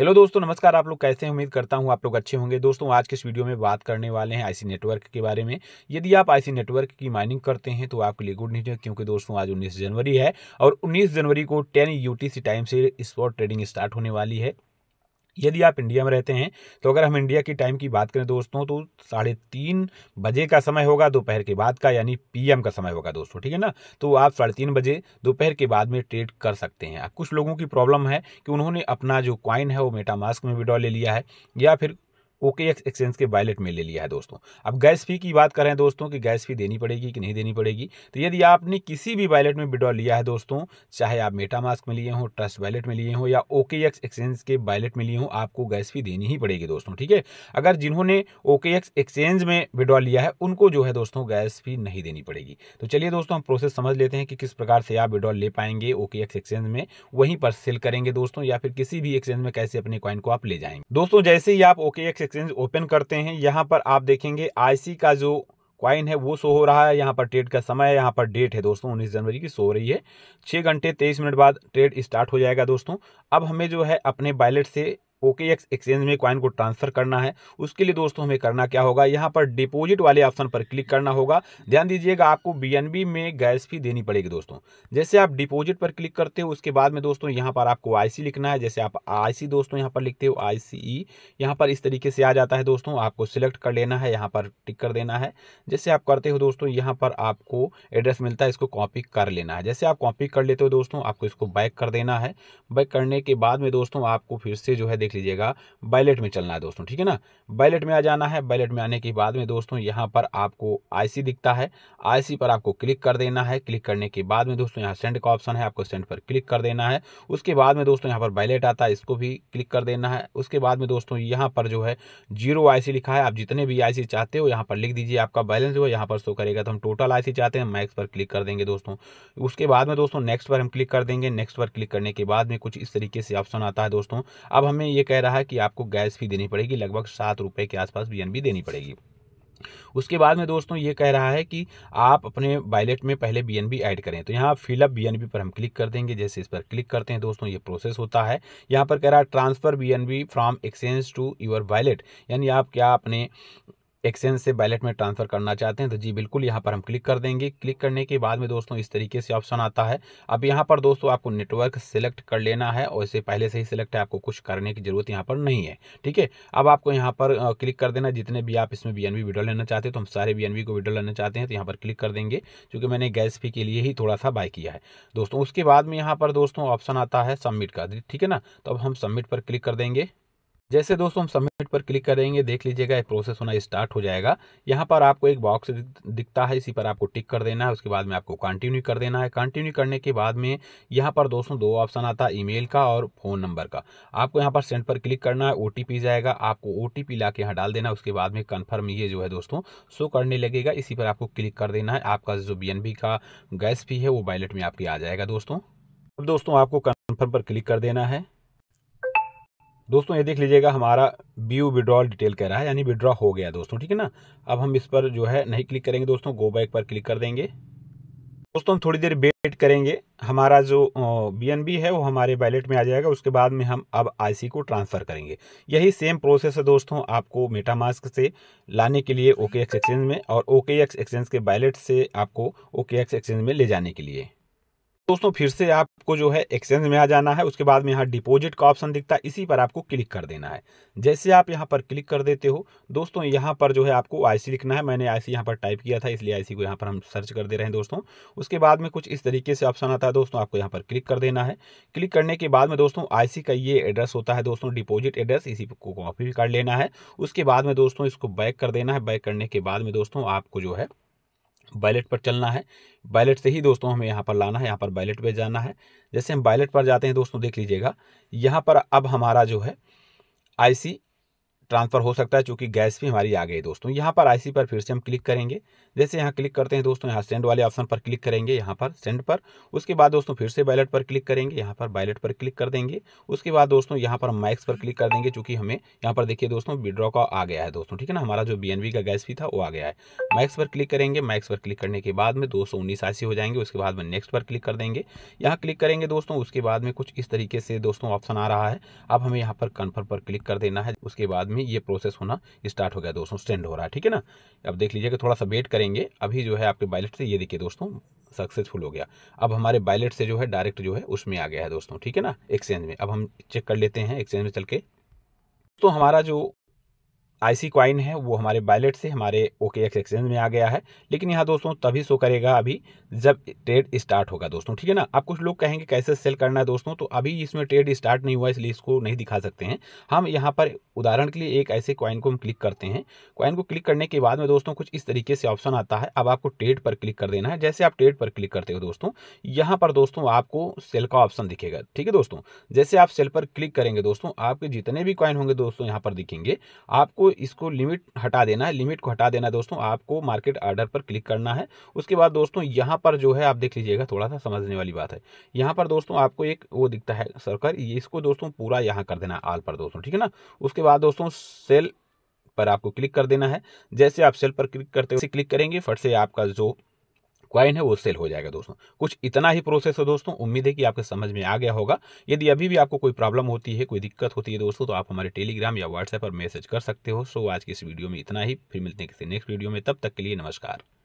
hello दोस्तों नमस्कार आप लोग कैसे हैं उम्मीद करता हूं आप लोग अच्छे होंगे दोस्तों आज के इस वीडियो में बात करने वाले हैं आईसी नेटवर्क के बारे में यदि आप आईसी नेटवर्क की माइनिंग करते हैं तो आपके लिए गुड न्यूज है क्योंकि दोस्तों आज 19 जनवरी है और 19 जनवरी को 10 यूटीसी टाइम से स्पॉट ट्रेडिंग स्टार्ट होने वाली है यदि आप इंडिया में रहते हैं तो अगर हम इंडिया की टाइम की बात करें दोस्तों तो साढ़े तीन बजे का समय होगा दोपहर के बाद का यानी पीएम का समय होगा दोस्तों ठीक है ना तो आप साढ़े तीन बजे दोपहर के बाद में ट्रेड कर सकते हैं कुछ लोगों की प्रॉब्लम है कि उन्होंने अपना जो क्वाइन है वो मेटामास्क में विड्रॉ ले लिया है या फिर ओके एक्स एक्सचेंज के वैलेट में ले लिया है दोस्तों अब गैस फी की बात करें दोस्तों कि गैस फी देनी पड़ेगी कि नहीं देनी पड़ेगी तो यदि आपने किसी भी वैलेट में विड्रॉ लिया है दोस्तों चाहे आप मेटा मास्क में लिए हों ट्रस्ट वैलेट में लिए हों या ओके एक्स एक्सचेंज के वैलेट में लिए हों आपको गैस फी देनी ही पड़ेगी दोस्तों ठीक है अगर जिन्होंने ओके एक्स एक्सचेंज में विड्रॉ लिया है उनको जो है दोस्तों गैस फी नहीं देनी पड़ेगी तो चलिए दोस्तों हम प्रोसेस समझ लेते हैं कि किस प्रकार से आप विड्रॉ ले पाएंगे ओके एक्स एक्सचेंज में वहीं पर सेल करेंगे दोस्तों या फिर किसी भी एक्सचेंज में कैसे अपने कॉइन को आप ले जाएंगे दोस्तों जैसे ही आप ओके एक्स एक्सचेंज ओपन करते हैं यहाँ पर आप देखेंगे आईसी का जो क्वाइन है वो शो हो रहा है यहाँ पर ट्रेड का समय है यहाँ पर डेट है दोस्तों उन्नीस जनवरी की शो हो रही है छः घंटे तेईस मिनट बाद ट्रेड स्टार्ट हो जाएगा दोस्तों अब हमें जो है अपने बैलेट से ओके एक्स एक्सचेंज में क्वाइन को ट्रांसफर करना है उसके लिए दोस्तों हमें करना क्या होगा यहाँ पर डिपॉजिट वाले ऑप्शन पर क्लिक करना होगा ध्यान दीजिएगा आपको बीएनबी में गैस फी देनी पड़ेगी दोस्तों जैसे आप डिपॉजिट पर क्लिक करते हो उसके बाद में दोस्तों यहाँ पर आपको आईसी लिखना है जैसे आप आई दोस्तों यहाँ पर लिखते हो आई e, यहाँ पर इस तरीके से आ जाता है दोस्तों आपको सिलेक्ट कर लेना है यहाँ पर टिक कर देना है जैसे आप करते हो दोस्तों यहाँ पर आपको एड्रेस मिलता है इसको कॉपी कर लेना है जैसे आप कॉपी कर लेते हो दोस्तों आपको इसको बैक कर देना है बैक करने के बाद में दोस्तों आपको फिर से जो है देख लीजिएगा बैलेट में चलना है दोस्तों ठीक है ना बैलेट में आ जाना है बैलेट में आने के बाद में दोस्तों यहाँ पर आपको आईसी दिखता है आईसी पर आपको क्लिक कर देना है क्लिक करने के बाद में दोस्तों यहाँ सेंड का ऑप्शन है आपको सेंड पर क्लिक कर देना है उसके बाद में दोस्तों यहाँ पर बैलेट आता है इसको भी क्लिक कर देना है उसके बाद में दोस्तों यहाँ पर जो है जीरो आई लिखा है आप जितने भी आई चाहते हो यहाँ पर लिख दीजिए आपका बैलेंस जो है यहाँ पर शो करेगा तो हम टोटल आई चाहते हैं मैक्स पर क्लिक कर देंगे दोस्तों उसके बाद में दोस्तों नेक्स्ट पर हम क्लिक कर देंगे नेक्स्ट पर क्लिक करने के बाद में कुछ इस तरीके से ऑप्शन आता है दोस्तों अब हमें ये कह रहा है कि आपको गैस फी देनी पड़ेगी लगभग सात रुपये के आसपास बी देनी पड़ेगी उसके बाद में दोस्तों ये कह रहा है कि आप अपने बायलेट में पहले बी एन बी ऐड करें तो यहाँ फिलअप बी एन बी पर हम क्लिक कर देंगे जैसे इस पर क्लिक करते हैं दोस्तों ये प्रोसेस होता है यहाँ पर कह रहा है transfer B N B exchange to your wallet यानी आप क्या अपने एक्सचेंज से बैलेट में ट्रांसफ़र करना चाहते हैं तो जी बिल्कुल यहाँ पर हम क्लिक कर देंगे क्लिक करने के बाद में दोस्तों इस तरीके से ऑप्शन आता है अब यहाँ पर दोस्तों आपको नेटवर्क सेलेक्ट कर लेना है और इसे पहले से ही सिलेक्ट है आपको कुछ करने की ज़रूरत यहाँ पर नहीं है ठीक है अब आपको यहाँ पर क्लिक कर देना जितने भी आप इसमें बी एन लेना चाहते हैं तो हम सारे बी को वीडियो लेना चाहते हैं तो यहाँ पर क्लिक कर देंगे क्योंकि मैंने गैस फी के लिए ही थोड़ा सा बाय किया है दोस्तों उसके बाद में यहाँ पर दोस्तों ऑप्शन आता है सबमिट का ठीक है ना तो अब हम सबमिट पर क्लिक कर देंगे जैसे दोस्तों हम सबमिट पर क्लिक करेंगे देख लीजिएगा ये प्रोसेस होना स्टार्ट हो जाएगा यहाँ पर आपको एक बॉक्स दिखता है इसी पर आपको टिक कर देना है उसके बाद में आपको कंटिन्यू कर देना है कंटिन्यू करने के बाद में यहाँ पर दोस्तों दो ऑप्शन आता है ईमेल का और फ़ोन नंबर का आपको यहाँ पर सेंड पर क्लिक करना है ओ जाएगा आपको ओ टी ला के यहाँ डाल देना उसके बाद में कन्फर्म ये जो है दोस्तों शो करने लगेगा इसी पर आपको क्लिक कर देना है आपका जो बी का गैस फी है वो बैलेट में आपकी आ जाएगा दोस्तों अब दोस्तों आपको कन्फर्म पर क्लिक कर देना है दोस्तों ये देख लीजिएगा हमारा व्यू विड्रॉल डिटेल कह रहा है यानी विड्रॉ हो गया दोस्तों ठीक है ना अब हम इस पर जो है नहीं क्लिक करेंगे दोस्तों गो बैक पर क्लिक कर देंगे दोस्तों हम थोड़ी देर वेट करेंगे हमारा जो बी है वो हमारे वैलेट में आ जाएगा उसके बाद में हम अब आईसी को ट्रांसफ़र करेंगे यही सेम प्रोसेस है दोस्तों आपको मेटामास्क से लाने के लिए ओके एक्सचेंज में और ओके एक्सचेंज के वैलेट से आपको ओके एक्सचेंज में ले जाने के लिए दोस्तों फिर से आपको जो है एक्सचेंज में आ जाना है उसके बाद में यहाँ डिपॉजिट का ऑप्शन दिखता है इसी पर आपको क्लिक कर देना है जैसे आप यहाँ पर क्लिक कर देते हो दोस्तों यहाँ पर जो है आपको आईसी लिखना है मैंने आईसी यहाँ पर टाइप किया था इसलिए आईसी को यहाँ पर हम सर्च कर दे रहे हैं दोस्तों उसके बाद में कुछ इस तरीके से ऑप्शन आता है दोस्तों आपको यहाँ पर क्लिक कर देना है क्लिक करने के बाद में दोस्तों आई का ये एड्रेस होता है दोस्तों डिपोजिट एड्रेस इसी को कॉपी कर लेना है उसके बाद में दोस्तों इसको बैक कर देना है बैक करने के बाद में दोस्तों आपको जो है बैलेट पर चलना है बैलेट से ही दोस्तों हमें यहाँ पर लाना है यहाँ पर बैलेट पर जाना है जैसे हम बैलेट पर जाते हैं दोस्तों देख लीजिएगा यहाँ पर अब हमारा जो है आईसी ट्रांसफ़र हो सकता है चूंकि गैस भी हमारी आ गई दोस्तों यहाँ पर आईसी पर फिर से हम क्लिक करेंगे जैसे यहाँ क्लिक करते हैं दोस्तों यहाँ सेंड वाले ऑप्शन पर क्लिक करेंगे यहाँ पर सेंड पर उसके बाद दोस्तों फिर से बैलेट पर क्लिक करेंगे यहाँ पर बैलेट पर क्लिक कर देंगे उसके बाद दोस्तों यहाँ पर मैक्स पर क्लिक कर देंगे चूँकि हमें यहाँ पर देखिए दोस्तों विड्रॉ का आ गया है दोस्तों ठीक है ना हमारा जो बी का गैस भी था वो आ गया है मैक्स पर क्लिक करेंगे मैक्स पर क्लिक करने के बाद में दो सौ हो जाएंगे उसके बाद में नेक्स्ट पर क्लिक कर देंगे यहाँ क्लिक करेंगे दोस्तों उसके बाद में कुछ इस तरीके से दोस्तों ऑप्शन आ रहा है अब हमें यहाँ पर कन्फर्म पर क्लिक कर देना है उसके बाद में में ये प्रोसेस होना स्टार्ट हो गया दोस्तों स्टेंड हो रहा है ठीक है ना अब देख लीजिए कि थोड़ा सा वेट करेंगे अभी जो है आपके बायलेट से ये देखिए दोस्तों सक्सेसफुल हो गया अब हमारे बायलेट से जो है डायरेक्ट जो है उसमें आ गया है दोस्तों ठीक है ना एक्सचेंज में अब हम चेक कर लेते हैं एक्सचेंज में चल के तो हमारा जो आईसी क्वाइन है वो हमारे बैलेट से हमारे ओके एक्स एक्सचेंज में आ गया है लेकिन यहाँ दोस्तों तभी शो करेगा अभी जब ट्रेड स्टार्ट होगा दोस्तों ठीक है ना अब कुछ लोग कहेंगे कैसे सेल करना है दोस्तों तो अभी इसमें ट्रेड स्टार्ट नहीं हुआ इसलिए इसको नहीं दिखा सकते हैं हम यहाँ पर उदाहरण के लिए एक ऐसे क्वाइन को हम क्लिक करते हैं क्वाइन को क्लिक करने के बाद में दोस्तों कुछ इस तरीके से ऑप्शन आता है अब आपको ट्रेड पर क्लिक कर देना है जैसे आप ट्रेड पर क्लिक करते हो दोस्तों यहाँ पर दोस्तों आपको सेल का ऑप्शन दिखेगा ठीक है दोस्तों जैसे आप सेल पर क्लिक करेंगे दोस्तों आपके जितने भी क्वाइन होंगे दोस्तों यहाँ पर दिखेंगे आपको इसको लिमिट हटा देना है लिमिट को हटा देना है दोस्तों आपको मार्केट आर्डर पर क्लिक करना है उसके बाद दोस्तों यहाँ पर जो है आप देख लीजिएगा थोड़ा सा समझने वाली बात है यहाँ पर दोस्तों आपको एक वो दिखता है सर्कल इसको दोस्तों पूरा यहाँ कर देना आल पर दोस्तों ठीक है ना उसके बाद दोस्तों सेल पर आपको क्लिक कर देना है जैसे आप सेल पर क्लिक करते हुए क्लिक करेंगे फट से आपका जो क्वाइन है वो सेल हो जाएगा दोस्तों कुछ इतना ही प्रोसेस है दोस्तों उम्मीद है कि आपके समझ में आ गया होगा यदि अभी भी आपको कोई प्रॉब्लम होती है कोई दिक्कत होती है दोस्तों तो आप हमारे टेलीग्राम या व्हाट्सएप पर मैसेज कर सकते हो सो आज की इस वीडियो में इतना ही फिर मिलते हैं किसी नेक्स्ट वीडियो में तब तक के लिए नमस्कार